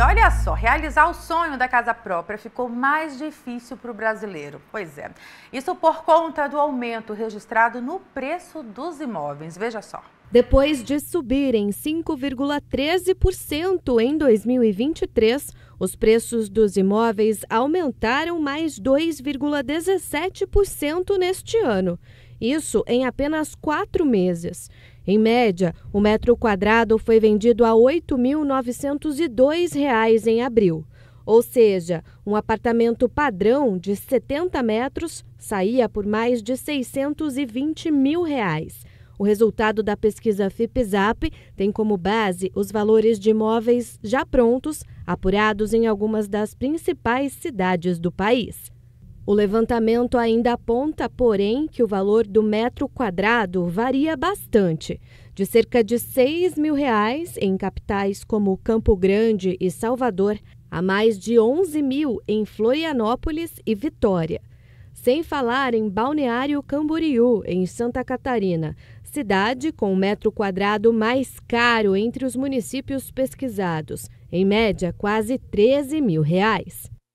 Aline, olha só, realizar o sonho da casa própria ficou mais difícil para o brasileiro. Pois é, isso por conta do aumento registrado no preço dos imóveis. Veja só. Depois de subir em 5,13% em 2023, os preços dos imóveis aumentaram mais 2,17% neste ano. Isso em apenas quatro meses. Em média, o metro quadrado foi vendido a R$ 8.902 em abril. Ou seja, um apartamento padrão de 70 metros saía por mais de R$ 620 mil. Reais. O resultado da pesquisa FIPZAP tem como base os valores de imóveis já prontos, apurados em algumas das principais cidades do país. O levantamento ainda aponta, porém, que o valor do metro quadrado varia bastante, de cerca de 6 mil reais em capitais como Campo Grande e Salvador, a mais de 11 mil em Florianópolis e Vitória. Sem falar em Balneário Camboriú, em Santa Catarina, cidade com o metro quadrado mais caro entre os municípios pesquisados, em média quase 13 mil reais.